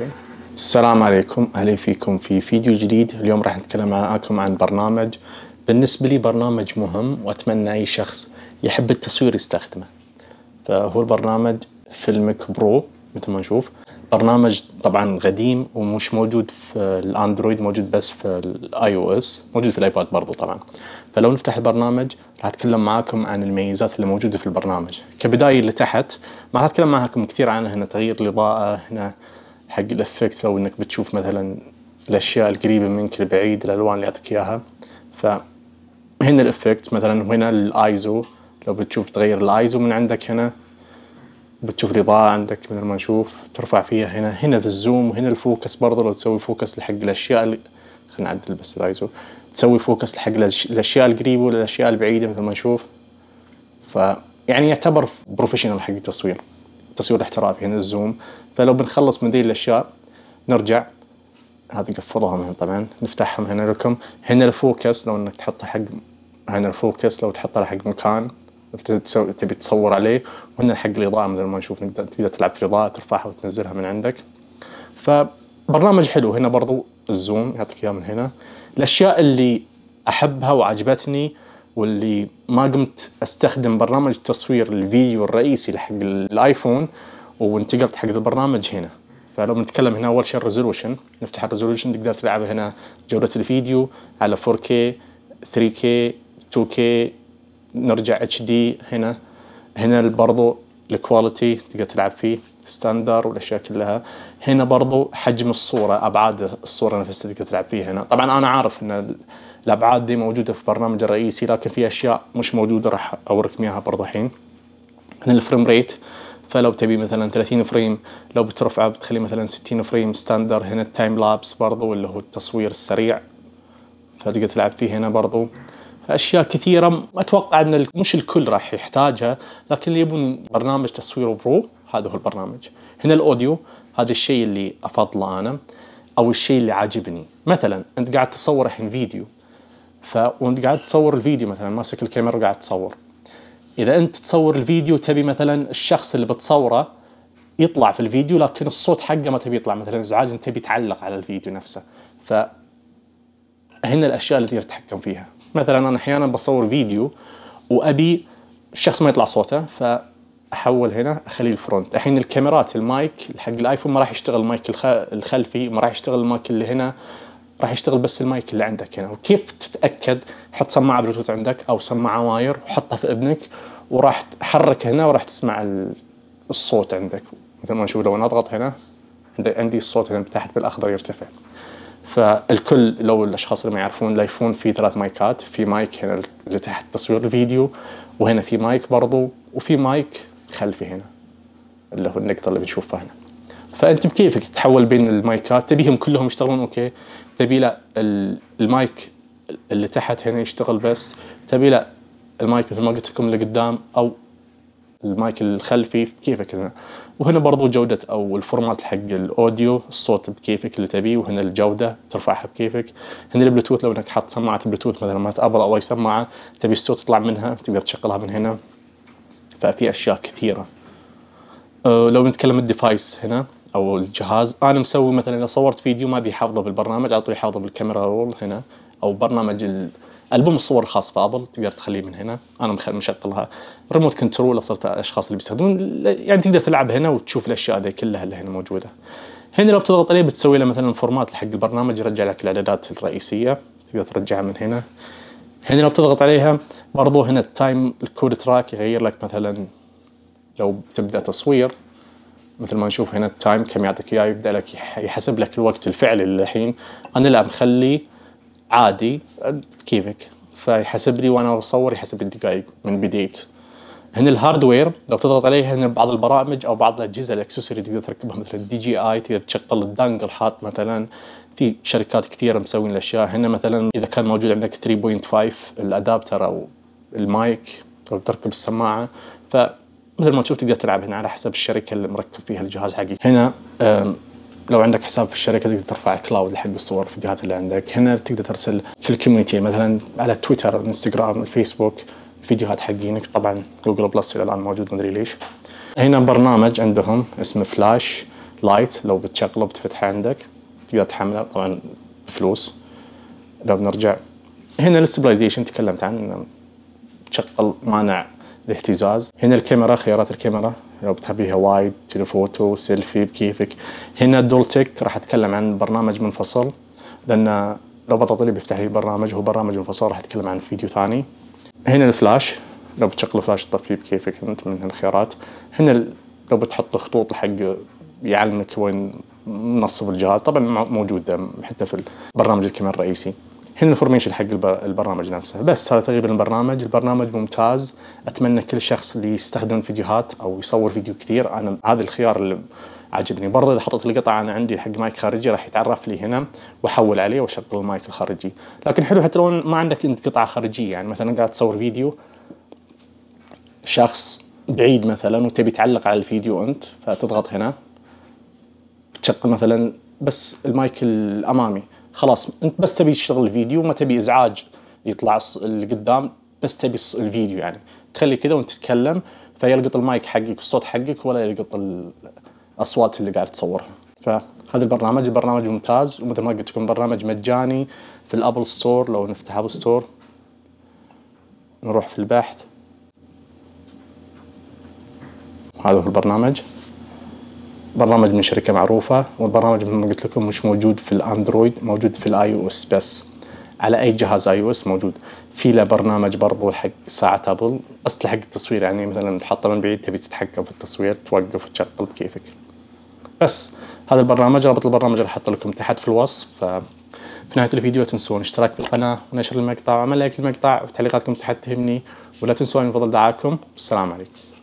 اوكي السلام عليكم اهلا فيكم في فيديو جديد اليوم راح نتكلم معاكم عن برنامج بالنسبة لي برنامج مهم واتمنى اي شخص يحب التصوير يستخدمه فهو البرنامج فيلمك برو مثل ما نشوف برنامج طبعا قديم ومش موجود في الاندرويد موجود بس في الاي او اس موجود في الايباد برضو طبعا فلو نفتح البرنامج راح اتكلم معاكم عن المميزات اللي موجوده في البرنامج كبدايه اللي تحت ما راح اتكلم معاكم كثير عنه هنا تغيير الاضاءه هنا حق الافكت او انك بتشوف مثلا الاشياء القريبه منك البعيد الالوان اللي يعطيك اياها فهنا الافكت مثلا وهنا الايزو لو بتشوف تغير الايزو من عندك هنا بتشوف الإضاءة عندك مثل ما نشوف ترفع فيها هنا هنا في الزوم وهنا الفوكس برضه لو تسوي فوكس لحق الأشياء خلينا نعدل بس الايزو تسوي فوكس لحق الأشياء القريبة والأشياء البعيدة مثل ما نشوف ف يعني يعتبر بروفيشنال حق التصوير التصوير الاحترافي يعني هنا الزوم فلو بنخلص من ذي الاشياء نرجع هذه قفلوها هنا طبعا نفتحهم هنا لكم هنا الفوكس لو انك تحطه حق هنا الفوكس لو تحطه حق مكان تبي تصور عليه وهنا حق الاضاءه مثل ما نشوف تقدر تلعب في الاضاءه ترفعها وتنزلها من عندك فبرنامج حلو هنا برضو الزوم يعطيك اياه من هنا الاشياء اللي احبها وعجبتني واللي ما قمت استخدم برنامج تصوير الفيديو الرئيسي حق الايفون وانتقلت حق البرنامج هنا فلو بنتكلم هنا اول شيء الريزولوشن نفتح الريزولوشن تقدر تلعب هنا جوده الفيديو على 4K 3K 2K نرجع HD هنا هنا برضو الكواليتي تقدر تلعب فيه ستاندر والاشياء كلها هنا برضو حجم الصوره ابعاد الصوره نفسها اللي تقدر تلعب فيها هنا طبعا انا عارف ان الابعاد دي موجوده في البرنامج الرئيسي لكن في اشياء مش موجوده راح اوريكم اياها برضو الحين هنا الفريم ريت فلو تبي مثلا 30 فريم لو بترفعه بتخليه مثلا 60 فريم ستاندر هنا التايم لابس برضو اللي هو التصوير السريع فتقدر تلعب فيه هنا برضو اشياء كثيره اتوقع ان مش الكل راح يحتاجها لكن اللي يبون برنامج تصوير برو هذا هو البرنامج هنا الاوديو هذا الشيء اللي افضله انا او الشيء اللي عاجبني مثلا انت قاعد تصور الحين فيديو ف وانت قاعد تصور الفيديو مثلا ماسك الكاميرا وقاعد تصور اذا انت تصور الفيديو تبي مثلا الشخص اللي بتصوره يطلع في الفيديو لكن الصوت حقه ما تبي يطلع مثلا ازعاج انت تبي تعلق على الفيديو نفسه ف هنا الاشياء اللي تقدر تتحكم فيها مثلا انا احيانا بصور فيديو وابي الشخص ما يطلع صوته فاحول هنا اخليه الفرونت الحين الكاميرات المايك حق الايفون ما راح يشتغل المايك الخلفي ما راح يشتغل المايك اللي هنا راح يشتغل بس المايك اللي عندك هنا وكيف تتاكد حط سماعه بلوتوث عندك او سماعه واير وحطها في اذنك وراح تحرك هنا وراح تسمع الصوت عندك مثل ما نشوف لو نضغط هنا عندي الصوت هنا تحت بالاخضر يرتفع فالكل لو الاشخاص اللي ما يعرفون الايفون في ثلاث مايكات في مايك هنا اللي تحت تصوير الفيديو وهنا في مايك برضو وفي مايك خلفي هنا اللي هو النقطه اللي بنشوفها هنا فانت بكيفك تتحول بين المايكات تبيهم كلهم يشتغلون اوكي تبي لا المايك اللي تحت هنا يشتغل بس تبي لا المايك مثل ما قلت لكم اللي قدام او المايك الخلفي بكيفك هنا وهنا برضو جودة أو الفورمات حق الأوديو الصوت بكيفك اللي تبيه وهنا الجودة ترفعها بكيفك هنا البلوتوث لو إنك حاط سماعة بلوتوث مثلا ما تقبل أو أي سماعة تبي الصوت يطلع منها تقدر تشغلها من هنا ففي أشياء كثيرة أه لو نتكلم الديفايس هنا او الجهاز انا مسوي مثلا اذا صورت فيديو ما بيحافظه بالبرنامج على طول يحافظه بالكاميرا رول هنا او برنامج البوم الصور الخاص في ابل تقدر تخليه من هنا انا مشغلها ريموت كنترول صرت الاشخاص اللي بيستخدمون يعني تقدر تلعب هنا وتشوف الاشياء هذه كلها اللي هنا موجوده هنا لو بتضغط عليه بتسوي له مثلا فورمات حق البرنامج يرجع لك الاعدادات الرئيسيه تقدر ترجعها من هنا هنا لو بتضغط عليها برضو هنا التايم الكود تراك يغير لك مثلا لو بتبدا تصوير مثل ما نشوف هنا التايم كم يعطيك اياه يبدا لك يحسب لك الوقت الفعلي للحين انا لا مخلي عادي كيفك فيحسب لي وانا بصور يحسب الدقائق من بديت هنا الهاردوير لو تضغط عليه هنا بعض البرامج او بعض الاجهزه الاكسسوري تقدر تركبها مثل الدي جي اي تقدر تشغل الدانجل حاط مثلا في شركات كثيره مسوين الاشياء هنا مثلا اذا كان موجود عندك 3.5 الادابتر او المايك او تركب السماعه فمثل ما تشوف تقدر تلعب هنا على حسب الشركه اللي مركب فيها الجهاز حقك هنا لو عندك حساب في الشركه تقدر ترفع كلاود حق الصور الفيديوهات اللي عندك هنا تقدر ترسل في الكوميونتي مثلا على تويتر انستغرام الفيسبوك الفيديوهات حقينك طبعا جوجل بلس الى الان موجود مدري ليش هنا برنامج عندهم اسمه فلاش لايت لو بتشغله بتفتحه عندك تقدر تحمله طبعا فلوس لو بنرجع هنا الاستبلايزيشن تكلمت عنه تشغل مانع الاهتزاز هنا الكاميرا خيارات الكاميرا لو بتحبيها وايد تلفوتو سيلفي بكيفك هنا دولتك راح اتكلم عن برنامج منفصل لان لو بضغط اللي بيفتح لي برنامج هو برنامج منفصل راح اتكلم عن فيديو ثاني هنا الفلاش لو بتشغل فلاش تطفيه بكيفك انت من الخيارات هنا لو بتحط خطوط حق يعلمك وين نصب الجهاز طبعا موجود حتى في برنامج الكاميرا الرئيسي هنا الفورميشن حق البرنامج نفسه بس هذا تقريبا البرنامج البرنامج ممتاز اتمنى كل شخص اللي يستخدم فيديوهات او يصور فيديو كثير انا هذا الخيار اللي عجبني برضه اذا حطيت القطعه انا عندي حق مايك خارجي راح يتعرف لي هنا واحول عليه واشغل المايك الخارجي لكن حلو حتى لو ما عندك انت قطعه خارجيه يعني مثلا قاعد تصور فيديو شخص بعيد مثلا وتبي تعلق على الفيديو انت فتضغط هنا تشغل مثلا بس المايك الامامي خلاص انت بس تبي تشتغل الفيديو ما تبي ازعاج يطلع لقدام بس تبي الفيديو يعني تخلي كذا وانت تتكلم فيلقط المايك حقك الصوت حقك ولا يلقط الاصوات اللي قاعد تصورها فهذا البرنامج البرنامج ممتاز ومثل ما قلت لكم برنامج مجاني في الابل ستور لو نفتح ابل ستور نروح في البحث هذا هو البرنامج برنامج من شركه معروفه والبرنامج مثل ما قلت لكم مش موجود في الاندرويد موجود في الاي او اس بس على اي جهاز اي او اس موجود في له برنامج برضو حق ساعه ابل بس حق التصوير يعني مثلا تحطه من بعيد تبي تتحكم في التصوير توقف تشغل بكيفك بس هذا البرنامج رابط البرنامج راح احطه لكم تحت في الوصف في نهايه الفيديو لا تنسون اشتراك في القناه ونشر المقطع وعمل لايك للمقطع وتعليقاتكم تحت تهمني ولا تنسون من فضل دعاكم والسلام عليكم